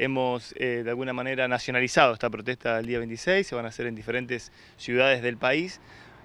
Hemos eh, de alguna manera nacionalizado esta protesta del día 26, se van a hacer en diferentes ciudades del país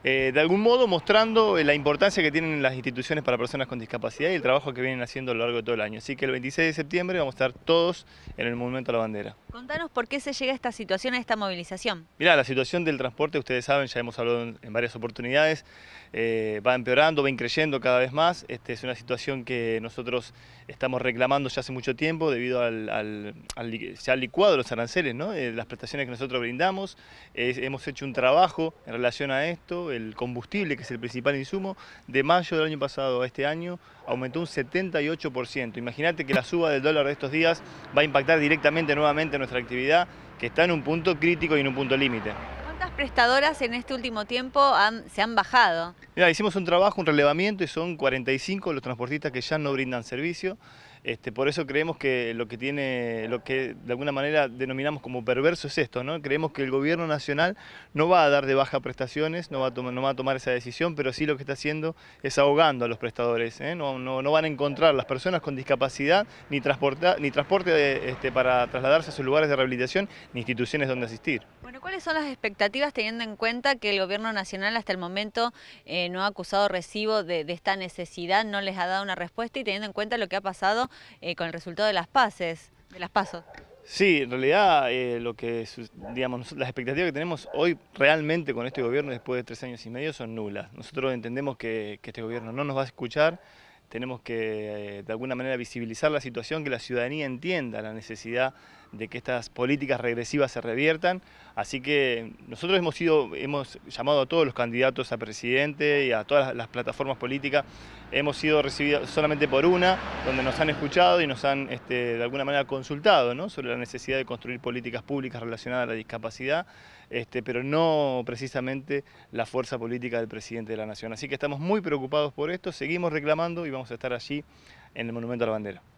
eh, de algún modo mostrando eh, la importancia que tienen las instituciones para personas con discapacidad y el trabajo que vienen haciendo a lo largo de todo el año. Así que el 26 de septiembre vamos a estar todos en el Monumento a la Bandera. Contanos por qué se llega a esta situación, a esta movilización. Mirá, la situación del transporte, ustedes saben, ya hemos hablado en, varias oportunidades, eh, va empeorando, va increyendo cada vez más. Este, es una situación que nosotros estamos reclamando ya hace mucho tiempo debido al, al, al licuado los aranceles, ¿no? las prestaciones que nosotros brindamos. hemos hecho un trabajo en relación a esto, el combustible, que es el principal insumo, de mayo del año pasado a este año aumentó un 78%. Imagínate que la suba del dólar de estos días va a impactar directamente nuevamente nuestra actividad, que está en un punto crítico y en un punto límite ¿Cuántas prestadoras en este último tiempo se han bajado? hicimos un trabajo, un relevamiento y son 45 los transportistas que ya no brindan servicio. Este, por eso creemos que lo que tiene, lo que de alguna manera denominamos como perverso es esto, ¿no? Creemos que el gobierno nacional no va a dar de baja prestaciones, no va a, tomar, esa decisión, pero sí lo que está haciendo es ahogando a los prestadores. ¿eh? No, van a encontrar las personas con discapacidad ni, ni transporte este, para trasladarse a sus lugares de rehabilitación ni instituciones donde asistir. Bueno, ¿cuáles son las expectativas teniendo en cuenta que el gobierno nacional hasta el momento eh, no ha acusado recibo de esta necesidad, no les ha dado una respuesta y teniendo en cuenta lo que ha pasado eh, con el resultado de las pases, de las pasos. Sí, en realidad eh, lo que digamos, las expectativas que tenemos hoy realmente con este gobierno después de tres años y medio son nulas. Nosotros entendemos que, que este gobierno no nos va a escuchar, tenemos que eh, de alguna manera visibilizar la situación, que la ciudadanía entienda la necesidad de que estas políticas regresivas se reviertan. Así que nosotros hemos, sido, hemos llamado a todos los candidatos a presidente y a todas las plataformas políticas. Hemos sido recibidos solamente por una, donde nos han escuchado y nos han este, de alguna manera consultado sobre la necesidad de construir políticas públicas relacionadas a la discapacidad, este, pero no precisamente la fuerza política del presidente de la Nación. Así que estamos muy preocupados por esto, seguimos reclamando y vamos a estar allí en el Monumento a la Bandera.